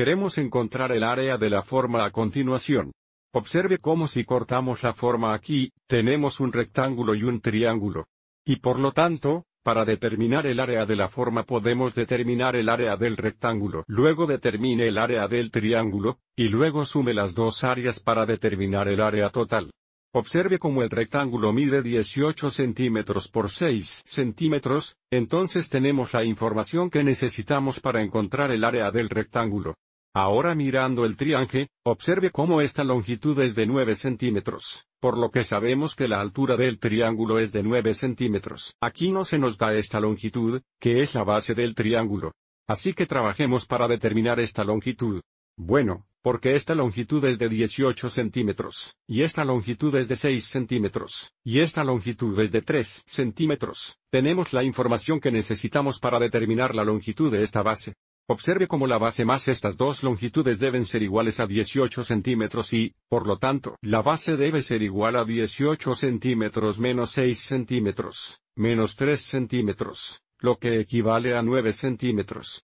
Queremos encontrar el área de la forma a continuación. Observe cómo si cortamos la forma aquí, tenemos un rectángulo y un triángulo. Y por lo tanto, para determinar el área de la forma podemos determinar el área del rectángulo, luego determine el área del triángulo, y luego sume las dos áreas para determinar el área total. Observe cómo el rectángulo mide 18 centímetros por 6 centímetros, entonces tenemos la información que necesitamos para encontrar el área del rectángulo. Ahora mirando el triángulo, observe cómo esta longitud es de 9 centímetros, por lo que sabemos que la altura del triángulo es de 9 centímetros. Aquí no se nos da esta longitud, que es la base del triángulo. Así que trabajemos para determinar esta longitud. Bueno, porque esta longitud es de 18 centímetros, y esta longitud es de 6 centímetros, y esta longitud es de 3 centímetros. Tenemos la información que necesitamos para determinar la longitud de esta base. Observe cómo la base más estas dos longitudes deben ser iguales a 18 centímetros y, por lo tanto, la base debe ser igual a 18 centímetros menos 6 centímetros, menos 3 centímetros, lo que equivale a 9 centímetros.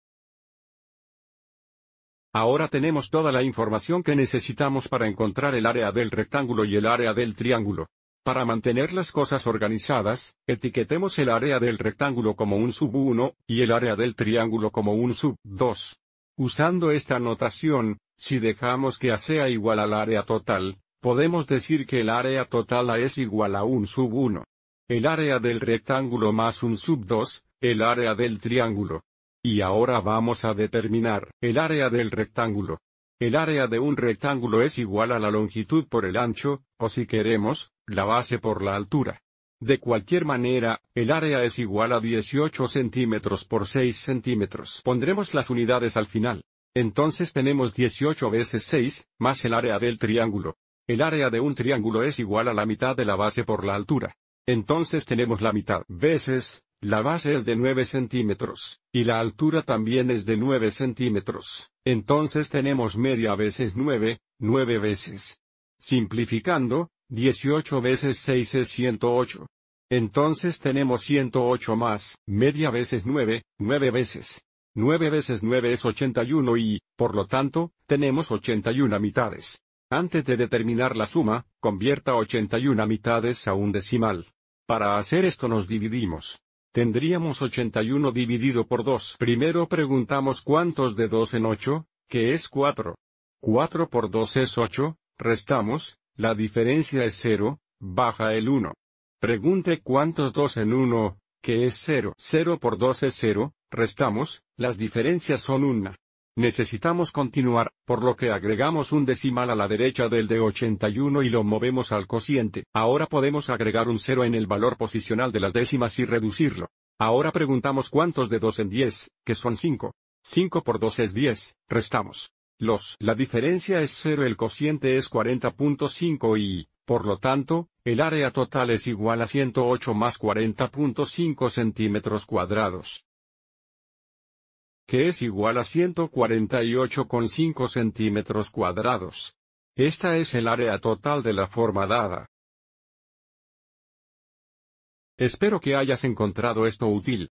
Ahora tenemos toda la información que necesitamos para encontrar el área del rectángulo y el área del triángulo. Para mantener las cosas organizadas, etiquetemos el área del rectángulo como un sub 1, y el área del triángulo como un sub 2. Usando esta notación, si dejamos que A sea igual al área total, podemos decir que el área total A es igual a un sub 1. El área del rectángulo más un sub 2, el área del triángulo. Y ahora vamos a determinar el área del rectángulo. El área de un rectángulo es igual a la longitud por el ancho, o si queremos, la base por la altura. De cualquier manera, el área es igual a 18 centímetros por 6 centímetros. Pondremos las unidades al final. Entonces tenemos 18 veces 6, más el área del triángulo. El área de un triángulo es igual a la mitad de la base por la altura. Entonces tenemos la mitad veces, la base es de 9 centímetros, y la altura también es de 9 centímetros. Entonces tenemos media veces 9, 9 veces. Simplificando, 18 veces 6 es 108. Entonces tenemos 108 más, media veces 9, 9 veces. 9 veces 9 es 81 y, por lo tanto, tenemos 81 mitades. Antes de determinar la suma, convierta 81 mitades a un decimal. Para hacer esto nos dividimos. Tendríamos 81 dividido por 2. Primero preguntamos cuántos de 2 en 8, que es 4. 4 por 2 es 8, restamos, la diferencia es 0, baja el 1. Pregunte cuántos 2 en 1, que es 0. 0 por 2 es 0, restamos, las diferencias son 1. Necesitamos continuar, por lo que agregamos un decimal a la derecha del de 81 y lo movemos al cociente. Ahora podemos agregar un 0 en el valor posicional de las décimas y reducirlo. Ahora preguntamos cuántos de 2 en 10, que son 5. 5 por 2 es 10, restamos. La diferencia es 0, el cociente es 40.5 y, por lo tanto, el área total es igual a 108 más 40.5 centímetros cuadrados. Que es igual a 148,5 centímetros cuadrados. Esta es el área total de la forma dada. Espero que hayas encontrado esto útil.